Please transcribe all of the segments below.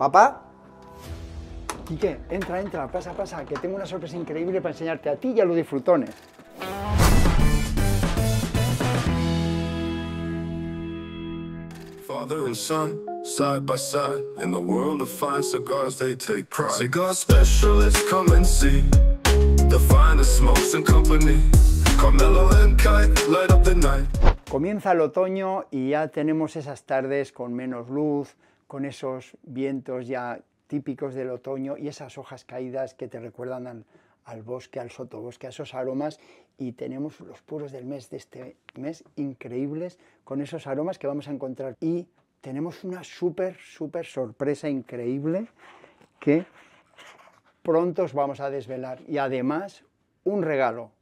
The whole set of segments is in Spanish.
Papá. Quique, entra, entra, pasa, pasa, que tengo una sorpresa increíble para enseñarte a ti y a los disfrutones. father and son, side by side. In the world of fine cigars, they take pride. Cigar specialists come and see the finest smokes and company. Carmelo and Kite light up the night. Comienza el otoño y ya tenemos esas tardes con menos luz, con esos vientos ya típicos del otoño y esas hojas caídas que te recuerdan al, bosque, al sotobosque, a esos aromas y tenemos los puros del mes de este mes increíbles con esos aromas que vamos a encontrar y tenemos una súper, súper sorpresa increíble que pronto os vamos a desvelar y además un regalo.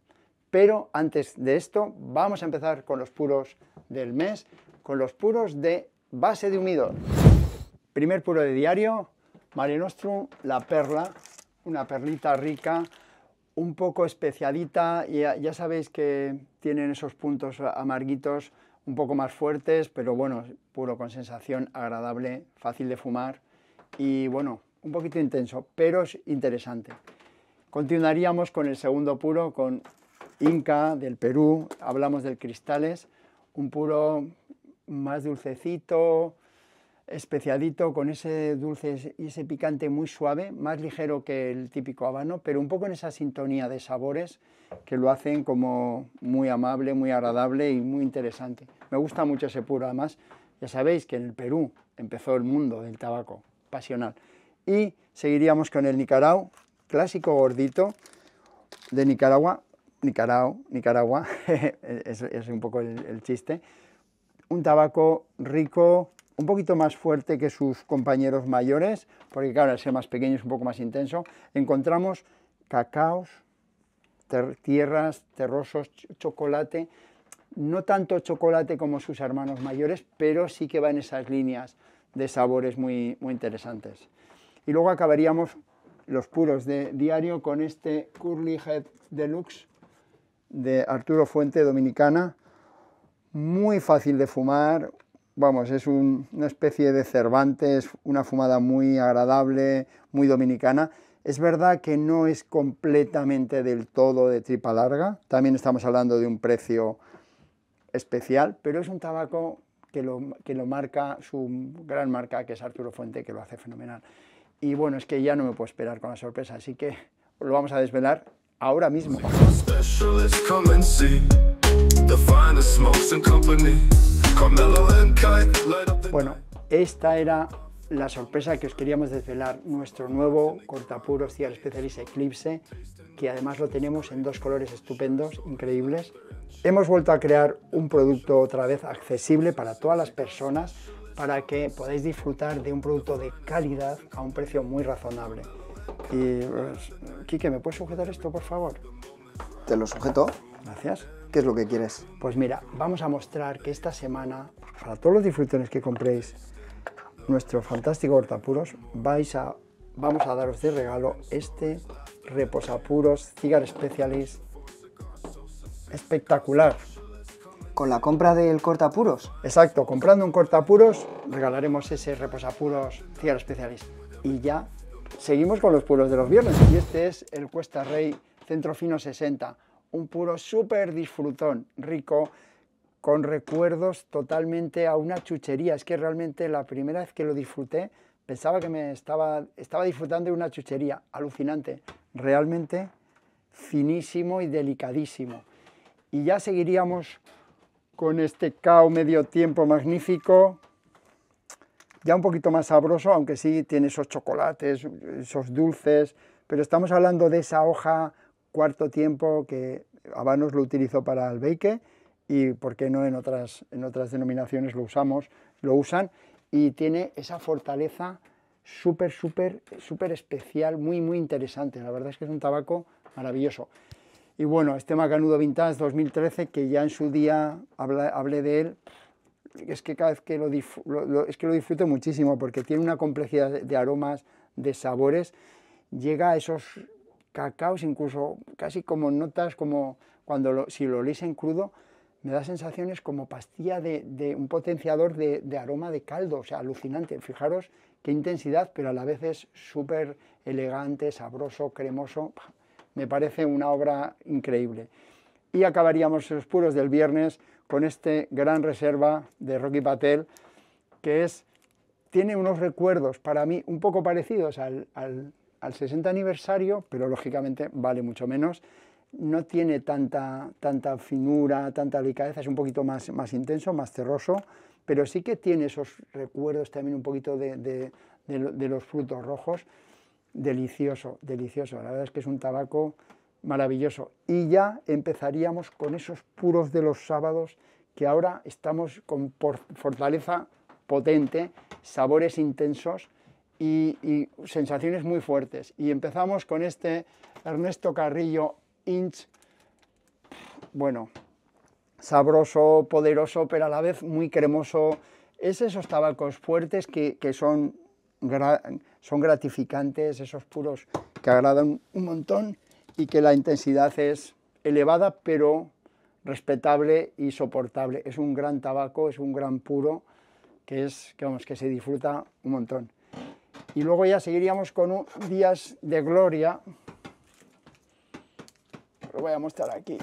Pero antes de esto vamos a empezar con los puros del mes, con los puros de base de humidor. Primer puro de diario, Mare Nostrum, la perla, una perlita rica, un poco especiadita, ya, ya sabéis que tienen esos puntos amarguitos un poco más fuertes, pero bueno, puro con sensación agradable, fácil de fumar y bueno, un poquito intenso, pero es interesante. Continuaríamos con el segundo puro, con Inca del Perú, hablamos del Cristales, un puro más dulcecito, especiadito, con ese dulce y ese picante muy suave, más ligero que el típico habano, pero un poco en esa sintonía de sabores que lo hacen como muy amable, muy agradable y muy interesante. Me gusta mucho ese puro, además, ya sabéis que en el Perú empezó el mundo del tabaco, pasional. Y seguiríamos con el Nicaragua, clásico gordito de Nicaragua, Nicaragua, Nicaragua, es, un poco el chiste, un tabaco rico, un poquito más fuerte que sus compañeros mayores, porque claro, al ser más pequeño es un poco más intenso, encontramos cacaos, tierras, terrosos, chocolate, no tanto chocolate como sus hermanos mayores, pero sí que va en esas líneas de sabores muy, muy interesantes. Y luego acabaríamos los puros de diario con este Curly Head Deluxe de Arturo Fuente Dominicana, muy fácil de fumar, vamos, es una especie de Cervantes, una fumada muy agradable, muy dominicana. Es verdad que no es completamente del todo de tripa larga, también estamos hablando de un precio especial, pero es un tabaco que lo, que lo marca su gran marca, que es Arturo Fuente, que lo hace fenomenal. Y bueno, es que ya no me puedo esperar con la sorpresa, así que lo vamos a desvelar ahora mismo. Bueno, esta era la sorpresa que os queríamos desvelar, nuestro nuevo cortapuros y especialista Eclipse, que además lo tenemos en dos colores estupendos, increíbles. Hemos vuelto a crear un producto otra vez accesible para todas las personas, para que podáis disfrutar de un producto de calidad a un precio muy razonable. Y, Kike, pues, ¿me puedes sujetar esto, por favor? Te lo sujeto. Gracias. ¿Qué es lo que quieres? Pues mira, vamos a mostrar que esta semana, para todos los disfrutones que compréis nuestro fantástico hortapuros, vais a, vamos a daros de regalo este reposapuros Cigar Specialist espectacular. Con la compra del cortapuros. Exacto, comprando un cortapuros regalaremos ese reposapuros Cigar Specialist. Y ya seguimos con los puros de los viernes y este es el Cuesta Rey Centro Fino 60 un puro súper disfrutón, rico, con recuerdos totalmente a una chuchería. Es que realmente la primera vez que lo disfruté pensaba que me estaba, estaba disfrutando de una chuchería, alucinante, realmente finísimo y delicadísimo. Y ya seguiríamos con este cao medio tiempo magnífico, ya un poquito más sabroso, aunque sí tiene esos chocolates, esos dulces, pero estamos hablando de esa hoja cuarto tiempo que Habanos lo utilizó para el Beike y por qué no en otras, en otras denominaciones lo usamos, lo usan y tiene esa fortaleza súper, súper, súper especial, muy, muy interesante. La verdad es que es un tabaco maravilloso. Y bueno, este Macanudo Vintage 2013, que ya en su día hablé, de él, es que cada vez que es que lo disfruto muchísimo porque tiene una complejidad de aromas, de sabores, llega a esos cacao incluso casi como notas, como cuando si lo lees en crudo, me da sensaciones como pastilla de, un potenciador de, aroma de caldo, o sea, alucinante. Fijaros qué intensidad, pero a la vez es súper elegante, sabroso, cremoso. Me parece una obra increíble. Y acabaríamos los puros del viernes con este gran reserva de Rocky Patel, que es, tiene unos recuerdos para mí un poco parecidos al al 60 aniversario, pero lógicamente vale mucho menos, no tiene tanta, tanta finura, tanta delicadeza, es un poquito más, más intenso, más cerroso, pero sí que tiene esos recuerdos también un poquito de los frutos rojos. Delicioso, delicioso. La verdad es que es un tabaco maravilloso. Y ya empezaríamos con esos puros de los sábados que ahora estamos con fortaleza potente, sabores intensos y, sensaciones muy fuertes. Y empezamos con este Ernesto Carrillo Inch, bueno, sabroso, poderoso, pero a la vez muy cremoso. Es esos tabacos fuertes que, son, son gratificantes, esos puros que agradan un montón y que la intensidad es elevada, pero respetable y soportable. Es un gran tabaco, es un gran puro que es, que, vamos, que se disfruta un montón y luego ya seguiríamos con un, días de gloria. Lo voy a mostrar aquí.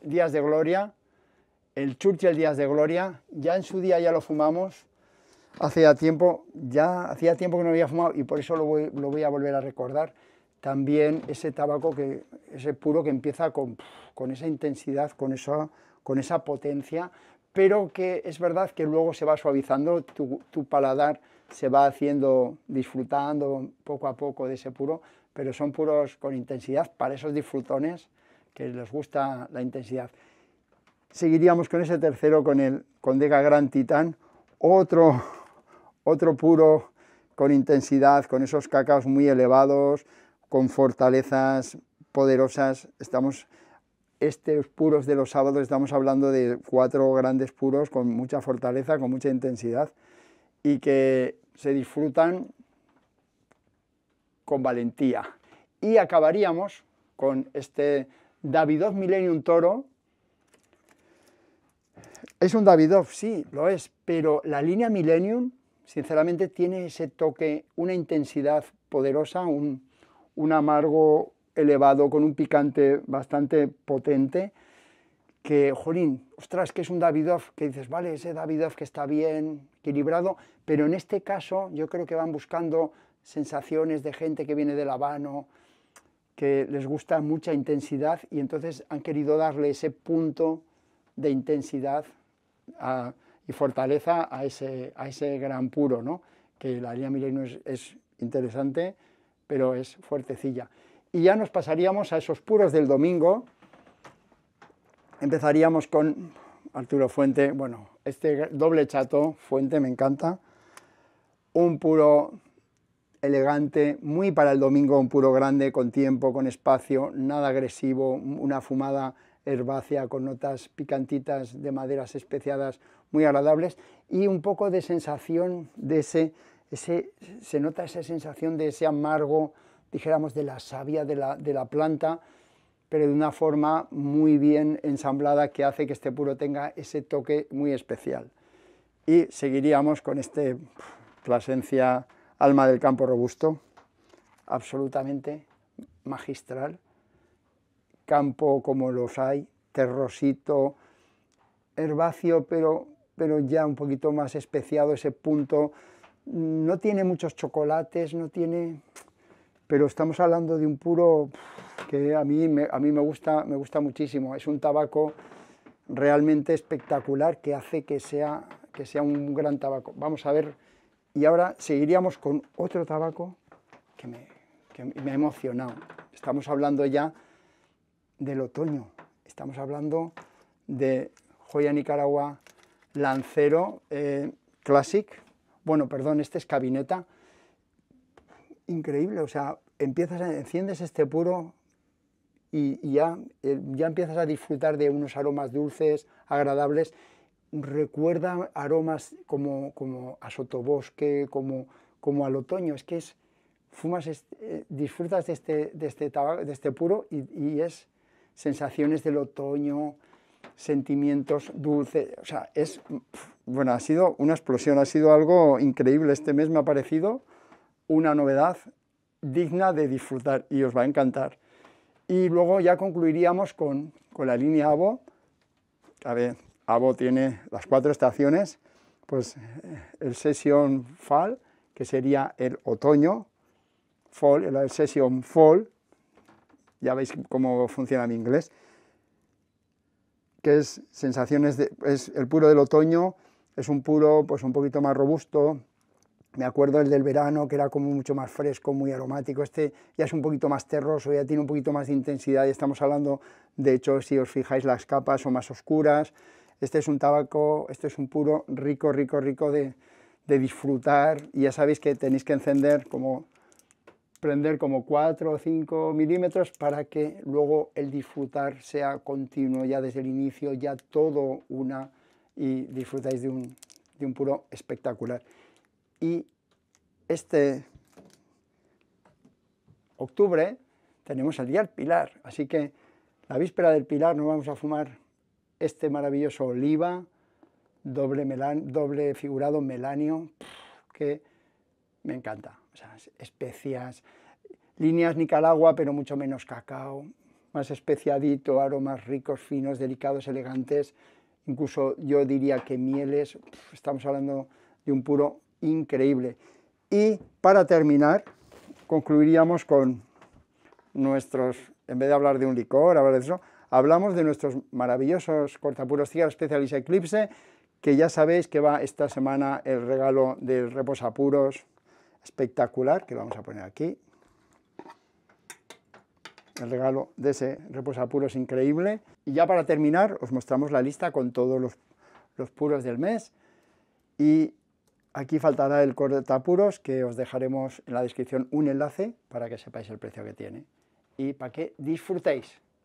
Días de gloria. El Churchill Días de Gloria. Ya en su día ya lo fumamos. Hace ya tiempo, ya hacía tiempo que no había fumado y por eso lo voy, a volver a recordar. También ese tabaco, que, ese puro que empieza con, esa intensidad, con esa, con esa potencia, pero que es verdad que luego se va suavizando tu paladar se va haciendo disfrutando poco a poco de ese puro, pero son puros con intensidad para esos disfrutones que les gusta la intensidad. Seguiríamos con ese tercero, con el Condega Gran Titán, otro, otro puro con intensidad, con esos cacaos muy elevados, con fortalezas poderosas. Estamos, estos puros de los sábados, estamos hablando de cuatro grandes puros con mucha fortaleza, con mucha intensidad y que se disfrutan con valentía. Y acabaríamos con este Davidoff Millennium Toro. Es un Davidoff, sí, lo es, pero la línea Millennium, sinceramente, tiene ese toque, una intensidad poderosa, un, un amargo elevado con un picante bastante potente que, jolín, ostras, que es un Davidoff, que dices, vale, ese Davidoff que está bien equilibrado, pero en este caso yo creo que van buscando sensaciones de gente que viene La Habano, que les gusta mucha intensidad y entonces han querido darle ese punto de intensidad y fortaleza a ese, a ese gran puro, ¿no? que la línea Milenio no es interesante, pero es fuertecilla. Y ya nos pasaríamos a esos puros del domingo, Empezaríamos con Arturo Fuente, bueno, este doble chato, Fuente, me encanta. Un puro elegante, muy para el domingo, un puro grande, con tiempo, con espacio, nada agresivo, una fumada herbácea con notas picantitas de maderas especiadas muy agradables y un poco de sensación de ese, se nota esa sensación de ese amargo, dijéramos, de la savia de la planta, pero de una forma muy bien ensamblada que hace que este puro tenga ese toque muy especial. Y seguiríamos con este Plasencia Alma del Campo Robusto, absolutamente magistral, campo como los hay, terrosito, herbáceo, pero, pero ya un poquito más especiado ese punto. No tiene muchos chocolates, no tiene... Pero estamos hablando de un puro que a mí, me, a mí me, gusta, me gusta muchísimo. Es un tabaco realmente espectacular que hace que sea, que sea un gran tabaco. Vamos a ver, y ahora seguiríamos con otro tabaco que me, ha emocionado. Estamos hablando ya del otoño, estamos hablando de Joya Nicaragua Lancero eh, Classic, bueno, perdón, este es Cabineta, increíble, o sea, empiezas, enciendes este puro y, ya, eh, ya empiezas a disfrutar de unos aromas dulces, agradables. Recuerda aromas como, como a sotobosque, como, como al otoño. Es que es, fumas, eh, disfrutas de este, de este, de este puro y, y, es sensaciones del otoño, sentimientos dulces. O sea, es, bueno, ha sido una explosión, ha sido algo increíble. Este mes me ha parecido una novedad digna de disfrutar y os va a encantar. Y luego ya concluiríamos con, la línea ABO. A ver, ABO tiene las cuatro estaciones, pues eh, el Session fall, que sería el otoño, fall, el Session fall, ya veis cómo funciona en inglés, que es sensaciones, de, es el puro del otoño, es un puro pues un poquito más robusto, me acuerdo el del verano, que era como mucho más fresco, muy aromático. Este ya es un poquito más terroso, ya tiene un poquito más de intensidad. Y estamos hablando, de hecho, si os fijáis, las capas son más oscuras. Este es un tabaco, este es un puro rico, rico, rico de, disfrutar. Y ya sabéis que tenéis que encender como prender como 4 o 5 milímetros para que luego el disfrutar sea continuo ya desde el inicio, ya todo una y disfrutáis de un, de un puro espectacular y este octubre tenemos el día del Pilar, así que la víspera del Pilar nos vamos a fumar este maravilloso oliva, doble, doble figurado melanio, que me encanta. especias, líneas Nicaragua, pero mucho menos cacao, más especiadito, aromas ricos, finos, delicados, elegantes, incluso yo diría que mieles, estamos hablando de un puro increíble. Y para terminar, concluiríamos con nuestros, en vez de hablar de un licor, hablar de eso, hablamos de nuestros maravillosos cortapuros Cigar Specialist Eclipse, que ya sabéis que va esta semana el regalo del reposapuros espectacular, que vamos a poner aquí. El regalo de ese reposapuros increíble. Y ya para terminar, os mostramos la lista con todos los, los puros del mes. Y Aquí faltará el cortapuros, que os dejaremos en la descripción un enlace para que sepáis el precio que tiene y para que disfrutéis.